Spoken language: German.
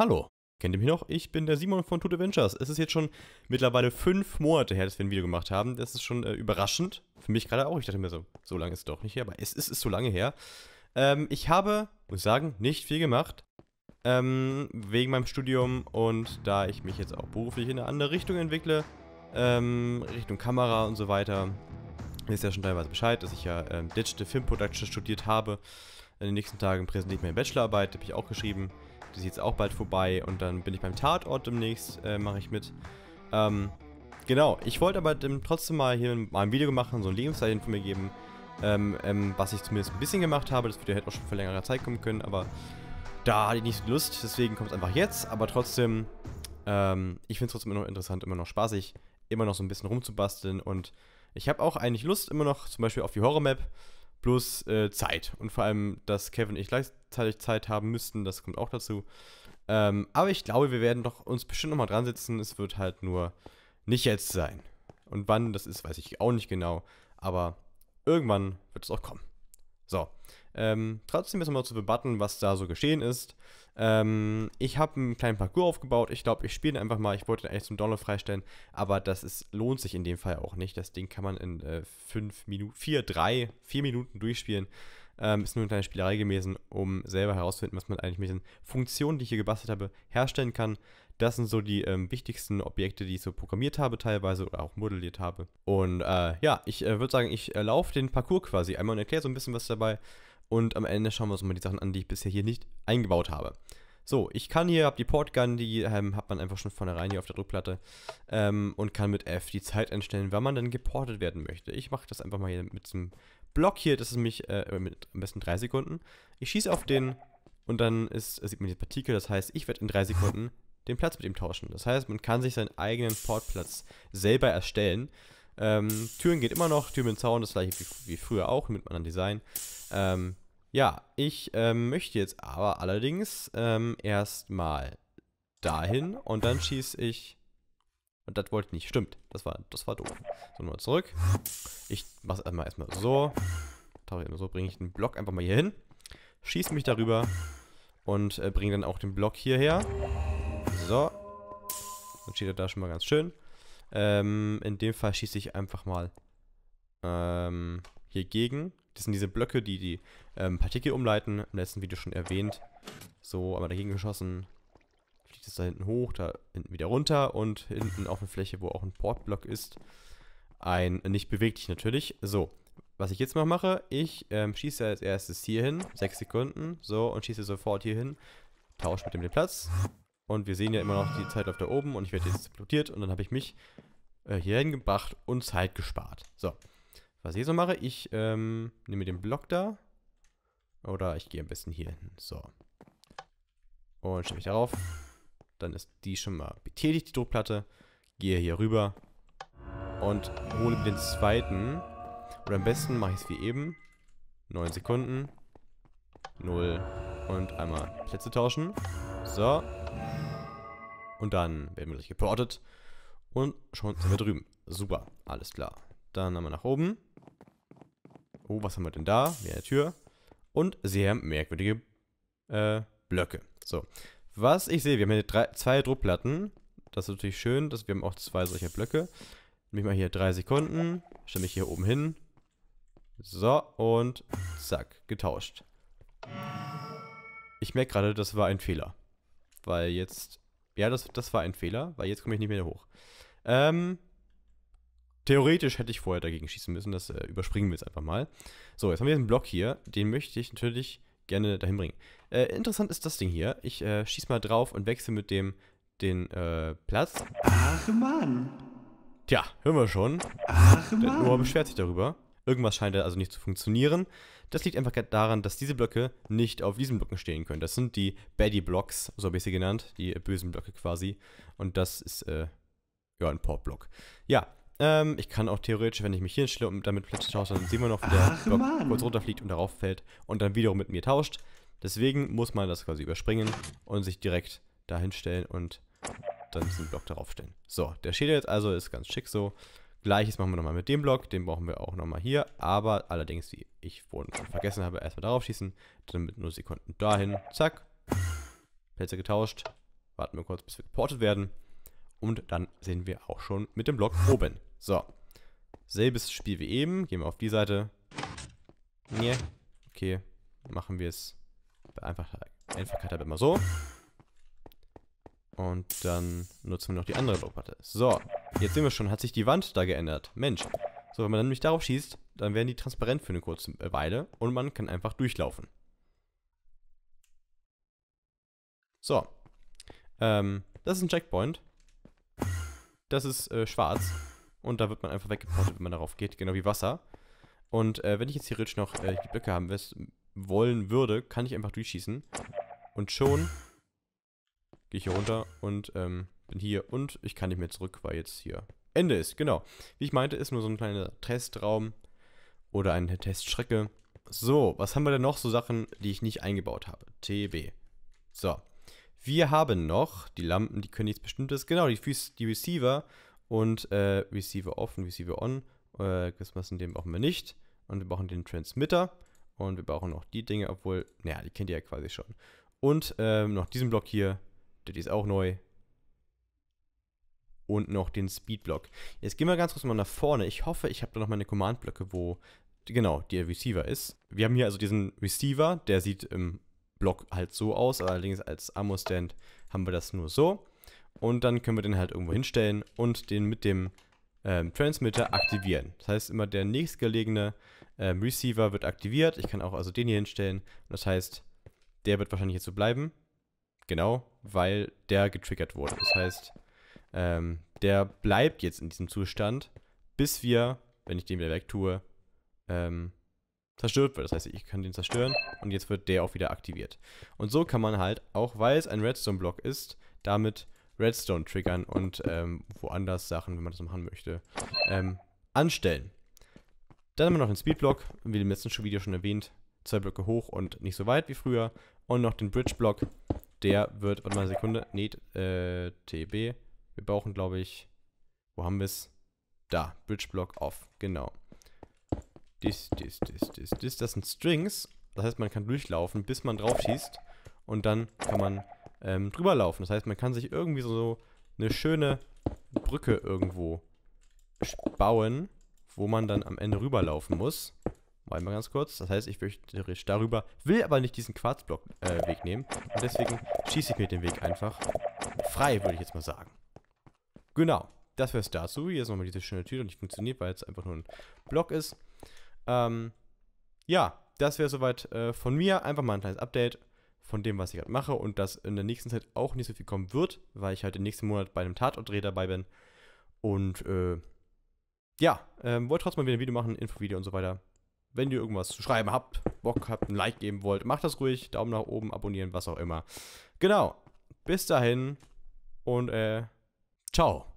Hallo, kennt ihr mich noch? Ich bin der Simon von Tute Adventures. Es ist jetzt schon mittlerweile fünf Monate her, dass wir ein Video gemacht haben. Das ist schon äh, überraschend. Für mich gerade auch. Ich dachte mir so, so lange ist es doch nicht her, aber es ist, ist so lange her. Ähm, ich habe, muss sagen, nicht viel gemacht. Ähm, wegen meinem Studium und da ich mich jetzt auch beruflich in eine andere Richtung entwickle, ähm, Richtung Kamera und so weiter, ist ja schon teilweise Bescheid, dass ich ja ähm, Digital Film Production studiert habe. In den nächsten Tagen präsentiere ich meine Bachelorarbeit, habe ich auch geschrieben die ist jetzt auch bald vorbei und dann bin ich beim Tatort demnächst, äh, mache ich mit. Ähm, genau, ich wollte aber trotzdem mal hier mal ein Video machen, so ein Lebenszeichen von mir geben, ähm, ähm, was ich zumindest ein bisschen gemacht habe. Das Video hätte auch schon vor längerer Zeit kommen können, aber da hatte ich nicht so Lust, deswegen kommt es einfach jetzt. Aber trotzdem, ähm, ich finde es trotzdem immer noch interessant, immer noch spaßig, immer noch so ein bisschen rumzubasteln und ich habe auch eigentlich Lust immer noch zum Beispiel auf die Horror-Map. Plus äh, Zeit. Und vor allem, dass Kevin und ich gleichzeitig Zeit haben müssten, das kommt auch dazu. Ähm, aber ich glaube, wir werden doch uns bestimmt nochmal dran sitzen. Es wird halt nur nicht jetzt sein. Und wann das ist, weiß ich auch nicht genau. Aber irgendwann wird es auch kommen. So. Ähm, trotzdem jetzt nochmal zu bebatten, was da so geschehen ist. Ähm, ich habe einen kleinen Parcours aufgebaut. Ich glaube, ich spiele ihn einfach mal. Ich wollte ihn eigentlich zum Download freistellen, aber das ist, lohnt sich in dem Fall auch nicht. Das Ding kann man in 5 äh, Minuten, 4, 3, 4 Minuten durchspielen. Ähm, ist nur eine kleine Spielerei gewesen, um selber herauszufinden, was man eigentlich mit den Funktionen, die ich hier gebastelt habe, herstellen kann. Das sind so die ähm, wichtigsten Objekte, die ich so programmiert habe teilweise oder auch modelliert habe. Und äh, ja, ich äh, würde sagen, ich äh, laufe den Parcours quasi einmal und erkläre so ein bisschen was dabei. Und am Ende schauen wir uns mal die Sachen an, die ich bisher hier nicht eingebaut habe. So, ich kann hier, habe die Portgun, die ähm, hat man einfach schon vornherein hier auf der Druckplatte ähm, und kann mit F die Zeit einstellen, wann man dann geportet werden möchte. Ich mache das einfach mal hier mit diesem Block hier, das ist nämlich äh, mit am besten 3 Sekunden. Ich schieße auf den und dann ist, äh, sieht man die Partikel, das heißt, ich werde in 3 Sekunden den Platz mit ihm tauschen. Das heißt, man kann sich seinen eigenen Portplatz selber erstellen. Ähm, Türen geht immer noch, Türen mit Zaun, das gleiche wie, wie früher auch, mit einem anderen Design. Ähm, ja, ich ähm, möchte jetzt aber allerdings ähm, erstmal dahin und dann schieße ich. Und das wollte ich nicht, stimmt, das war, das war doof. So, nochmal zurück. Ich mache es erstmal so. immer So bringe ich den Block einfach mal hier hin, schieße mich darüber und äh, bringe dann auch den Block hierher. So. Dann steht er da schon mal ganz schön. Ähm, in dem Fall schieße ich einfach mal ähm, hier gegen. Das sind diese Blöcke, die die ähm, Partikel umleiten. Im letzten Video schon erwähnt. So, aber dagegen geschossen. Fliegt es da hinten hoch, da hinten wieder runter und hinten auf eine Fläche, wo auch ein Portblock ist. Ein nicht beweglich natürlich. So, was ich jetzt mal mache, ich ähm, schieße als erstes hier hin, 6 Sekunden, so, und schieße sofort hier hin. Tausche mit dem den Platz. Und wir sehen ja immer noch, die Zeit läuft da oben und ich werde jetzt explodiert und dann habe ich mich äh, hierhin gebracht und Zeit gespart. So. Was ich so mache, ich ähm, nehme den Block da. Oder ich gehe am besten hier hin. So. Und stelle mich darauf. Dann ist die schon mal betätigt, die Druckplatte. Gehe hier rüber. Und hole mir den zweiten. Oder am besten mache ich es wie eben. 9 Sekunden. 0. Und einmal Plätze tauschen. So. Und dann werden wir gleich geportet. Und schon sind wir drüben. Super, alles klar. Dann haben wir nach oben. Oh, was haben wir denn da? Wieder eine Tür. Und sehr merkwürdige äh, Blöcke. So. Was ich sehe, wir haben hier drei, zwei Druckplatten. Das ist natürlich schön, dass wir haben auch zwei solcher Blöcke. Nehme ich mal hier drei Sekunden. Stelle mich hier oben hin. So, und zack, getauscht. Ich merke gerade, das war ein Fehler. Weil jetzt. Ja, das, das war ein Fehler, weil jetzt komme ich nicht mehr hoch. Ähm, theoretisch hätte ich vorher dagegen schießen müssen, das äh, überspringen wir jetzt einfach mal. So, jetzt haben wir diesen Block hier, den möchte ich natürlich gerne dahin bringen. Äh, interessant ist das Ding hier. Ich äh, schieß mal drauf und wechsle mit dem den äh, Platz. Ach Mann. Tja, hören wir schon. Ach Mann. Der Noah beschwert sich darüber. Irgendwas scheint also nicht zu funktionieren. Das liegt einfach daran, dass diese Blöcke nicht auf diesen Blöcken stehen können. Das sind die Baddie Blocks, so habe ich sie genannt, die bösen Blöcke quasi. Und das ist, äh, ja, ein Port-Block. Ja, ähm, ich kann auch theoretisch, wenn ich mich hier hinstelle und damit plötzlich tausche, dann sehen wir noch, wie der Ach, Block Mann. kurz runterfliegt und darauf fällt und dann wiederum mit mir tauscht. Deswegen muss man das quasi überspringen und sich direkt dahin stellen und dann diesen Block darauf stellen. So, der Schädel jetzt also, ist ganz schick so. Gleiches machen wir nochmal mit dem Block, den brauchen wir auch nochmal hier, aber allerdings, wie ich vorhin vergessen habe, erstmal darauf schießen, dann mit nur Sekunden dahin, zack, Plätze getauscht, warten wir kurz, bis wir geportet werden und dann sehen wir auch schon mit dem Block oben. So, selbes Spiel wie eben, gehen wir auf die Seite, nee, okay, machen wir es bei Einfachheit, Einfachheit immer so und dann nutzen wir noch die andere Blockplatte. So, Jetzt sehen wir schon, hat sich die Wand da geändert. Mensch. So, wenn man dann nämlich darauf schießt, dann werden die transparent für eine kurze äh, Weile und man kann einfach durchlaufen. So. Ähm, das ist ein Checkpoint. Das ist äh, schwarz. Und da wird man einfach weggepostet, wenn man darauf geht, genau wie Wasser. Und äh, wenn ich jetzt theoretisch noch äh, die Blöcke haben wollen würde, kann ich einfach durchschießen. Und schon gehe ich hier runter und ähm, bin hier und ich kann nicht mehr zurück, weil jetzt hier Ende ist. Genau. Wie ich meinte, ist nur so ein kleiner Testraum oder eine Teststrecke. So, was haben wir denn noch? So Sachen, die ich nicht eingebaut habe. TB. So. Wir haben noch die Lampen, die können nichts Bestimmtes. Genau, die, Füße, die Receiver und äh, Receiver off und Receiver on. Äh, Christmas in dem brauchen wir nicht. Und wir brauchen den Transmitter. Und wir brauchen noch die Dinge, obwohl, naja, die kennt ihr ja quasi schon. Und ähm, noch diesen Block hier, der ist auch neu und noch den Speedblock. Jetzt gehen wir ganz kurz mal nach vorne. Ich hoffe, ich habe da noch meine Command-Blöcke, wo genau der Receiver ist. Wir haben hier also diesen Receiver, der sieht im Block halt so aus, allerdings als Ammo-Stand haben wir das nur so. Und dann können wir den halt irgendwo hinstellen und den mit dem ähm, Transmitter aktivieren. Das heißt, immer der nächstgelegene ähm, Receiver wird aktiviert. Ich kann auch also den hier hinstellen. Das heißt, der wird wahrscheinlich jetzt so bleiben. Genau, weil der getriggert wurde. Das heißt, ähm, der bleibt jetzt in diesem Zustand, bis wir, wenn ich den wieder wegtue, ähm, zerstört wird. Das heißt, ich kann den zerstören und jetzt wird der auch wieder aktiviert. Und so kann man halt, auch weil es ein Redstone-Block ist, damit Redstone triggern und ähm, woanders Sachen, wenn man das machen möchte, ähm, anstellen. Dann haben wir noch den Speed-Block, wie im letzten Video schon erwähnt, zwei Blöcke hoch und nicht so weit wie früher. Und noch den Bridge-Block, der wird, warte mal eine Sekunde, nee, äh, TB, wir brauchen, glaube ich, wo haben wir es? Da, Bridge Block Off, genau. Dies, dies, dies, dies, dies, das sind Strings. Das heißt, man kann durchlaufen, bis man drauf schießt und dann kann man ähm, drüber laufen. Das heißt, man kann sich irgendwie so eine schöne Brücke irgendwo bauen, wo man dann am Ende rüberlaufen muss. Warte mal ganz kurz. Das heißt, ich möchte darüber, will aber nicht diesen quarzblock äh, nehmen. Und deswegen schieße ich mir den Weg einfach frei, würde ich jetzt mal sagen. Genau, das wäre es dazu. Hier ist nochmal diese schöne Tür, die nicht funktioniert, weil es einfach nur ein Block ist. Ähm, ja, das wäre soweit äh, von mir. Einfach mal ein kleines Update von dem, was ich gerade mache und dass in der nächsten Zeit auch nicht so viel kommen wird, weil ich halt im nächsten Monat bei einem Tatortdreh dabei bin. Und äh, ja, ähm, wollte trotzdem mal wieder ein Video machen, Infovideo und so weiter. Wenn ihr irgendwas zu schreiben habt, Bock habt, ein Like geben wollt, macht das ruhig. Daumen nach oben, abonnieren, was auch immer. Genau. Bis dahin und äh, ciao.